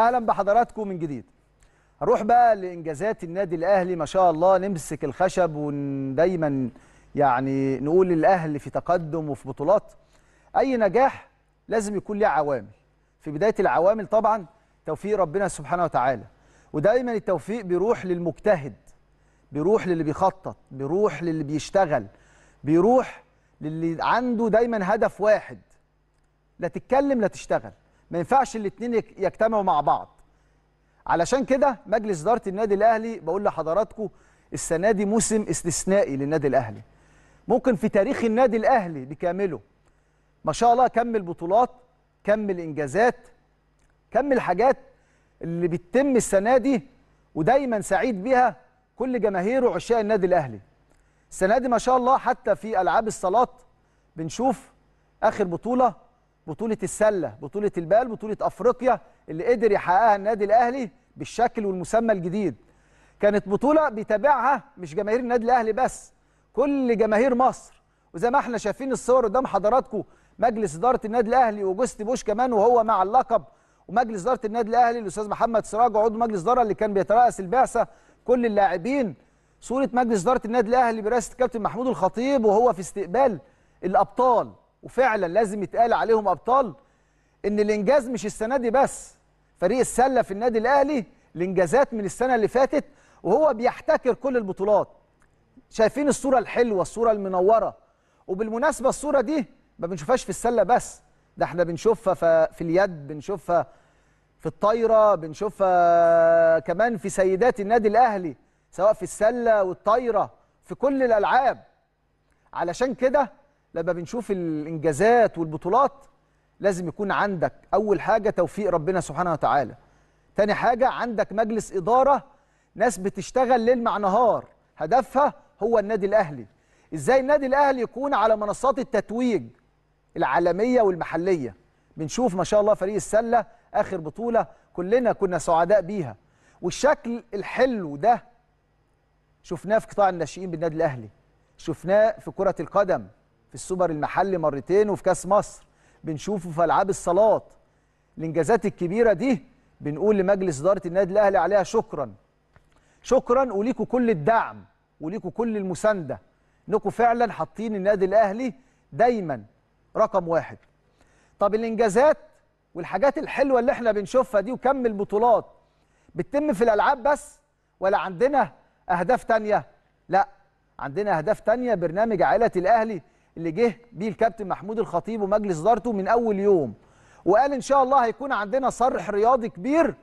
اهلا بحضراتكم من جديد اروح بقى لانجازات النادي الاهلي ما شاء الله نمسك الخشب ودايما يعني نقول الاهلي في تقدم وفي بطولات اي نجاح لازم يكون ليه عوامل في بدايه العوامل طبعا توفيق ربنا سبحانه وتعالى ودايما التوفيق بيروح للمجتهد بيروح للي بيخطط بيروح للي بيشتغل بيروح للي عنده دايما هدف واحد لا تتكلم لا تشتغل ما ينفعش الاثنين يجتمعوا مع بعض علشان كده مجلس اداره النادي الاهلي بقول لحضراتكم السنه دي موسم استثنائي للنادي الاهلي ممكن في تاريخ النادي الاهلي بكامله ما شاء الله كمل بطولات كمل انجازات كمل حاجات اللي بتتم السنه دي ودايما سعيد بيها كل جماهير وعشاق النادي الاهلي السنه دي ما شاء الله حتى في العاب الصالات بنشوف اخر بطوله بطولة السلة بطولة البال بطولة أفريقيا اللي قدر يحققها النادي الأهلي بالشكل والمسمى الجديد كانت بطولة بيتابعها مش جماهير النادي الأهلي بس كل جماهير مصر وزي ما احنا شايفين الصور قدام حضراتكم مجلس إدارة النادي الأهلي وجوست بوش كمان وهو مع اللقب ومجلس إدارة النادي الأهلي الأستاذ محمد سراج عضو مجلس إدارة اللي كان بيترأس البعثة كل اللاعبين صورة مجلس إدارة النادي الأهلي برئاسة الكابتن محمود الخطيب وهو في استقبال الأبطال وفعلا لازم يتقال عليهم ابطال ان الانجاز مش السنه دي بس فريق السله في النادي الاهلي الانجازات من السنه اللي فاتت وهو بيحتكر كل البطولات شايفين الصوره الحلوه الصوره المنوره وبالمناسبه الصوره دي ما بنشوفهاش في السله بس ده احنا بنشوفها في اليد بنشوفها في الطايره بنشوفها كمان في سيدات النادي الاهلي سواء في السله والطايره في كل الالعاب علشان كده لما بنشوف الانجازات والبطولات لازم يكون عندك اول حاجه توفيق ربنا سبحانه وتعالى تاني حاجه عندك مجلس اداره ناس بتشتغل ليل مع نهار هدفها هو النادي الاهلي ازاي النادي الاهلي يكون على منصات التتويج العالميه والمحليه بنشوف ما شاء الله فريق السله اخر بطوله كلنا كنا سعداء بيها والشكل الحلو ده شفناه في قطاع الناشئين بالنادي الاهلي شفناه في كره القدم في السوبر المحلي مرتين وفي كاس مصر بنشوفه في العاب الصالات الانجازات الكبيره دي بنقول لمجلس اداره النادي الاهلي عليها شكرا شكرا وليكوا كل الدعم وليكوا كل المسانده انكم فعلا حاطين النادي الاهلي دايما رقم واحد طب الانجازات والحاجات الحلوه اللي احنا بنشوفها دي وكم البطولات بتتم في الالعاب بس ولا عندنا اهداف تانية لا عندنا اهداف تانية برنامج عائله الاهلي اللي جه بيه الكابتن محمود الخطيب ومجلس ادارته من اول يوم وقال ان شاء الله هيكون عندنا صرح رياضي كبير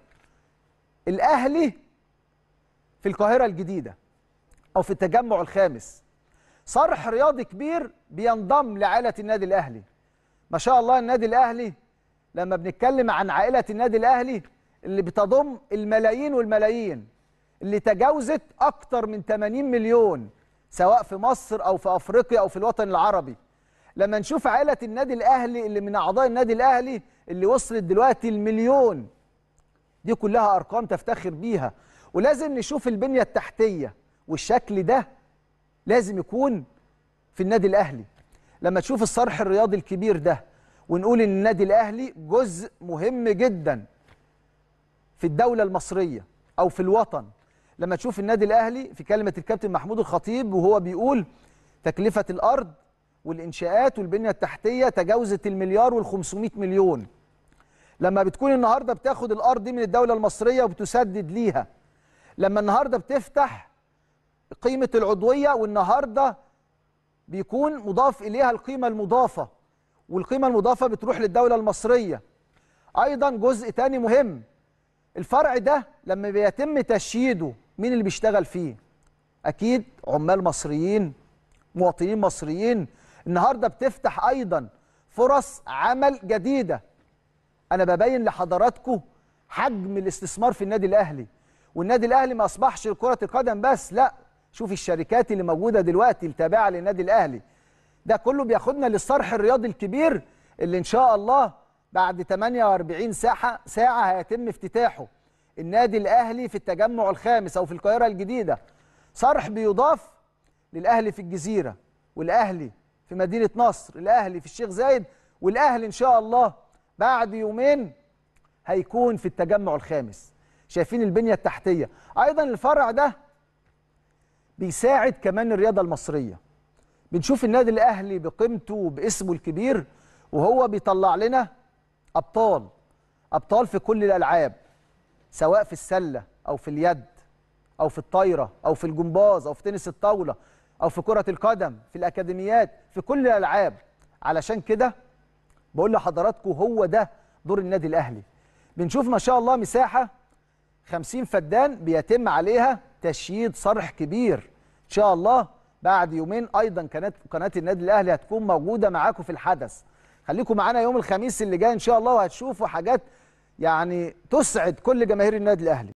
الاهلي في القاهره الجديده او في التجمع الخامس صرح رياضي كبير بينضم لعائله النادي الاهلي ما شاء الله النادي الاهلي لما بنتكلم عن عائله النادي الاهلي اللي بتضم الملايين والملايين اللي تجاوزت اكتر من 80 مليون سواء في مصر أو في أفريقيا أو في الوطن العربي لما نشوف عائلة النادي الأهلي اللي من أعضاء النادي الأهلي اللي وصلت دلوقتي المليون دي كلها أرقام تفتخر بيها ولازم نشوف البنية التحتية والشكل ده لازم يكون في النادي الأهلي لما تشوف الصرح الرياضي الكبير ده ونقول ان النادي الاهلي جزء مهم جدا في الدوله المصريه او في الوطن لما تشوف النادي الاهلي في كلمه الكابتن محمود الخطيب وهو بيقول تكلفه الارض والانشاءات والبنيه التحتيه تجاوزت المليار وال500 مليون لما بتكون النهارده بتاخد الارض دي من الدوله المصريه وبتسدد ليها لما النهارده بتفتح قيمه العضويه والنهارده بيكون مضاف اليها القيمه المضافه والقيمه المضافه بتروح للدوله المصريه ايضا جزء تاني مهم الفرع ده لما بيتم تشييده مين اللي بيشتغل فيه اكيد عمال مصريين مواطنين مصريين النهارده بتفتح ايضا فرص عمل جديده انا ببين لحضراتكم حجم الاستثمار في النادي الاهلي والنادي الاهلي ما اصبحش كره القدم بس لا شوف الشركات اللي موجوده دلوقتي التابعه للنادي الاهلي ده كله بياخدنا للصرح الرياضي الكبير اللي ان شاء الله بعد 48 ساعه ساعه هيتم افتتاحه النادي الاهلي في التجمع الخامس او في القاهره الجديده صرح بيضاف للاهلي في الجزيره والاهلي في مدينه نصر الاهلي في الشيخ زايد والاهلي ان شاء الله بعد يومين هيكون في التجمع الخامس شايفين البنيه التحتيه ايضا الفرع ده بيساعد كمان الرياضه المصريه بنشوف النادي الاهلي بقيمته وباسمه الكبير وهو بيطلع لنا ابطال ابطال في كل الالعاب سواء في السله او في اليد او في الطايره او في الجمباز او في تنس الطاوله او في كره القدم في الاكاديميات في كل الالعاب علشان كده بقول لحضراتكم هو ده دور النادي الاهلي بنشوف ما شاء الله مساحه 50 فدان بيتم عليها تشييد صرح كبير ان شاء الله بعد يومين ايضا قناه قناه النادي الاهلي هتكون موجوده معاكم في الحدث خليكم معانا يوم الخميس اللي جاي ان شاء الله وهتشوفوا حاجات يعني تسعد كل جماهير النادي الاهلي